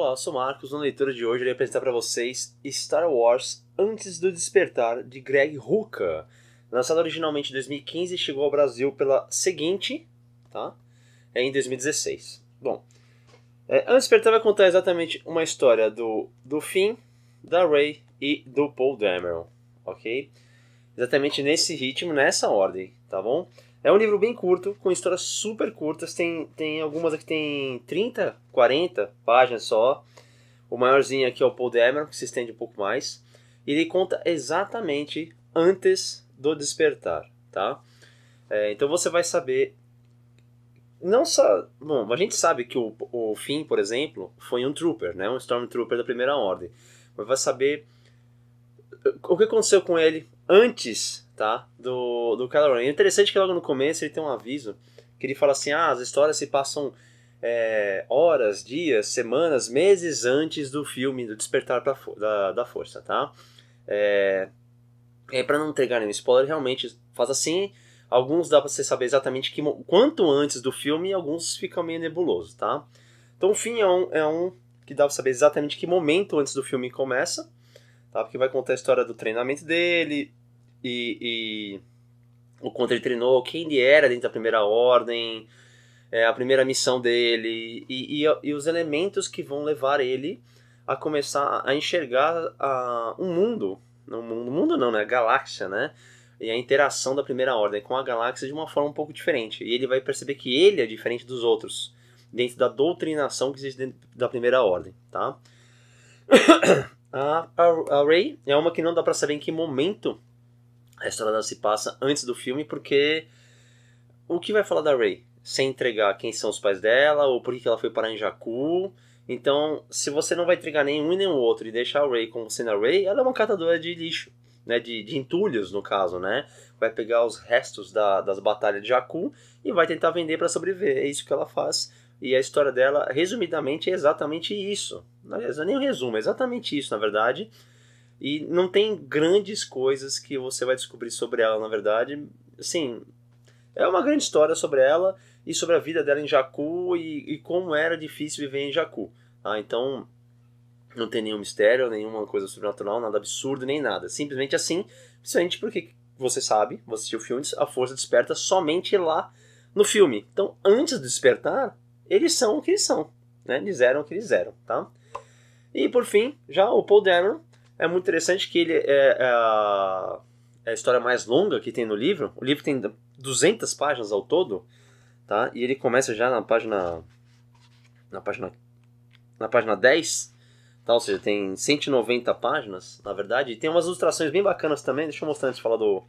Olá, eu sou o Marcos. Na leitura de hoje, eu irei apresentar para vocês Star Wars Antes do Despertar, de Greg Hooker. Lançado originalmente em 2015 e chegou ao Brasil pela seguinte, tá? É em 2016. Bom, é, Antes do Despertar vai contar exatamente uma história do, do Finn, da Rey e do Paul Dameron, ok? Exatamente nesse ritmo, nessa ordem, tá bom? É um livro bem curto, com histórias super curtas. Tem, tem algumas que tem 30, 40 páginas só. O maiorzinho aqui é o Paul Demer, que se estende um pouco mais. E ele conta exatamente antes do despertar, tá? É, então você vai saber... Não só... Bom, a gente sabe que o, o Finn, por exemplo, foi um trooper, né? Um stormtrooper da primeira ordem. Mas vai saber o que aconteceu com ele antes tá? Do, do Kylo Ren. É interessante que logo no começo ele tem um aviso que ele fala assim: ah, as histórias se passam é, horas, dias, semanas, meses antes do filme do Despertar pra, da, da Força, tá? É, é para não entregar nenhum spoiler, realmente faz assim. Alguns dá para você saber exatamente que, quanto antes do filme, e alguns ficam meio nebuloso, tá? Então o fim é um, é um que dá pra saber exatamente que momento antes do filme começa, tá? Porque vai contar a história do treinamento dele, e, e o quanto ele treinou, quem ele era dentro da primeira ordem, é, a primeira missão dele e, e, e, os elementos que vão levar ele a começar a enxergar a, um mundo, não mundo, mundo não, né, a galáxia, né, e a interação da primeira ordem com a galáxia de uma forma um pouco diferente. E ele vai perceber que ele é diferente dos outros dentro da doutrinação que existe dentro da primeira ordem, tá? a, a, a Ray é uma que não dá para saber em que momento a história dela se passa antes do filme, porque o que vai falar da Ray? Sem entregar quem são os pais dela, ou por que ela foi parar em Jakku. Então, se você não vai entregar nenhum e nenhum outro e deixar a Ray como sendo a Ray, ela é uma catadora de lixo, né? De, de entulhos, no caso, né? Vai pegar os restos da, das batalhas de Jakku e vai tentar vender para sobreviver. É isso que ela faz. E a história dela, resumidamente, é exatamente isso. Não é nem um resumo, é exatamente isso, na verdade. E não tem grandes coisas que você vai descobrir sobre ela, na verdade. Assim, é uma grande história sobre ela e sobre a vida dela em Jakku e, e como era difícil viver em Jakku. Ah, tá? então, não tem nenhum mistério, nenhuma coisa sobrenatural, nada absurdo, nem nada. Simplesmente assim, principalmente porque você sabe, você assistiu filmes, a força desperta somente lá no filme. Então, antes de despertar, eles são o que eles são, né? Eles eram o que eles eram, tá? E por fim, já o Paul Dameron, é muito interessante que ele é, é, a, é, a, história mais longa que tem no livro. O livro tem 200 páginas ao todo, tá? E ele começa já na página na página na página 10, tá? Ou seja, tem 190 páginas, na verdade, e tem umas ilustrações bem bacanas também. Deixa eu mostrar antes de falar do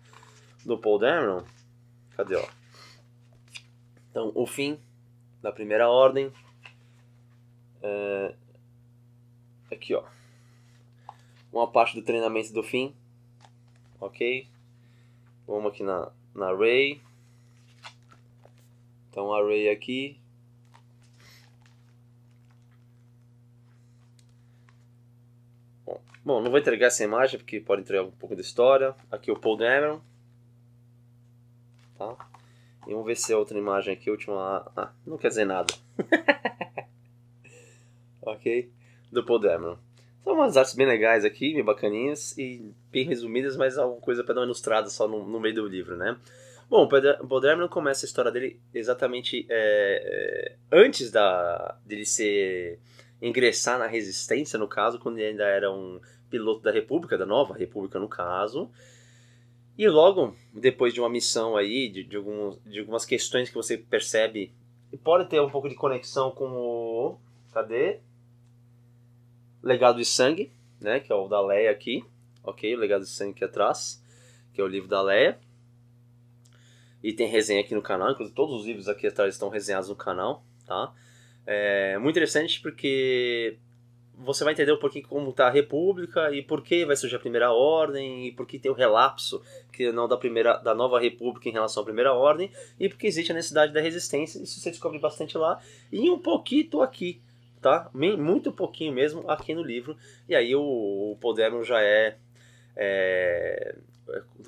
do Paul Dameron. Cadê, ó? Então, o fim da primeira ordem. É... Aqui, ó uma parte do treinamento do fim. Ok? Vamos aqui na, na array. Então, array aqui. Bom, bom, não vou entregar essa imagem porque pode entregar um pouco da história. Aqui é o Paul Dameron. Tá? E vamos ver se é outra imagem aqui, a última. Ah, ah, não quer dizer nada. ok? Do Paul Dameron. São umas artes bem legais aqui, bem bacaninhas e bem resumidas, mas alguma é coisa para dar uma ilustrada só no, no, meio do livro, né? Bom, o Paul começa a história dele exatamente é, é, antes da, dele ser ingressar na resistência, no caso, quando ele ainda era um piloto da República, da Nova República, no caso. E logo depois de uma missão aí, de, de, alguns, de algumas questões que você percebe, pode ter um pouco de conexão com o. Cadê? Legado de Sangue, né, que é o da Leia aqui, ok? O Legado de Sangue aqui atrás, que é o livro da Leia. E tem resenha aqui no canal, inclusive todos os livros aqui atrás estão resenhados no canal, tá? É muito interessante porque você vai entender o porquê como está a República e por que vai surgir a Primeira Ordem e por que tem o relapso que não da primeira da nova República em relação à Primeira Ordem e porque existe a necessidade da resistência. Isso você descobre bastante lá e um pouquinho aqui tá? Muito pouquinho mesmo aqui no livro. E aí o, o Podemos já é, é,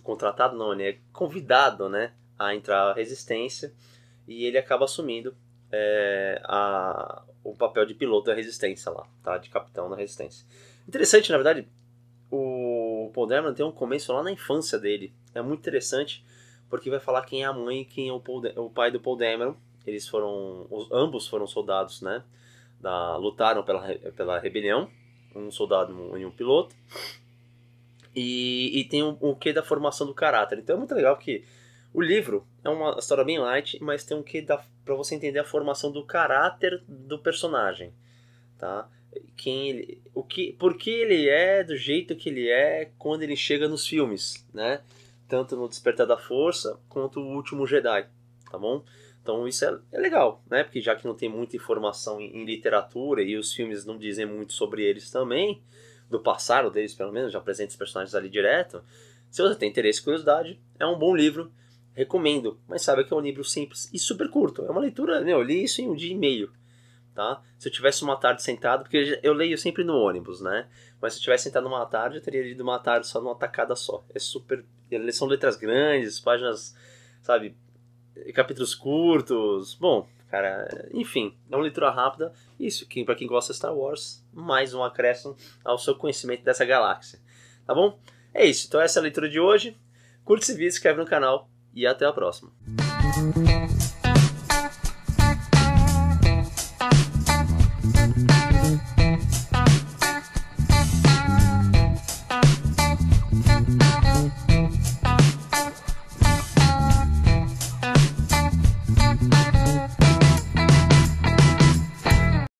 contratado, não, ele é convidado, né, a entrar à resistência e ele acaba assumindo é, a, o papel de piloto da resistência lá, tá? De capitão da resistência. Interessante, na verdade, o Paul tem um começo lá na infância dele. É muito interessante porque vai falar quem é a mãe e quem é o, Paul, o pai do Paul Dameron. Eles foram, os, ambos foram soldados, né? da, lutaram pela, pela rebelião, um soldado um, e um piloto. E, e tem o um, que da formação do caráter. Então é muito legal que o livro é uma história bem light, mas tem um que da para você entender a formação do caráter do personagem, tá? Quem ele, o que, por que ele é do jeito que ele é quando ele chega nos filmes, né? Tanto no Despertar da Força quanto o Último Jedi tá bom? Então isso é, é legal, né? Porque já que não tem muita informação em, em, literatura e os filmes não dizem muito sobre eles também, do passado deles pelo menos, já apresenta os personagens ali direto. Se você tem interesse e curiosidade, é um bom livro, recomendo. Mas saiba que é um livro simples e super curto. É uma leitura, meu, eu li isso em um dia e meio, tá? Se eu tivesse uma tarde sentado, porque eu leio sempre no ônibus, né? Mas se eu tivesse sentado uma tarde, eu teria lido uma tarde só numa tacada só. É super, são letras grandes, páginas, sabe, capítulos curtos. Bom, cara, enfim, é uma leitura rápida. Isso, quem, para quem gosta de Star Wars, mais um acréscimo ao seu conhecimento dessa galáxia. Tá bom? É isso. Então essa é a leitura de hoje. Curte esse vídeo, se inscreve no canal e até a próxima.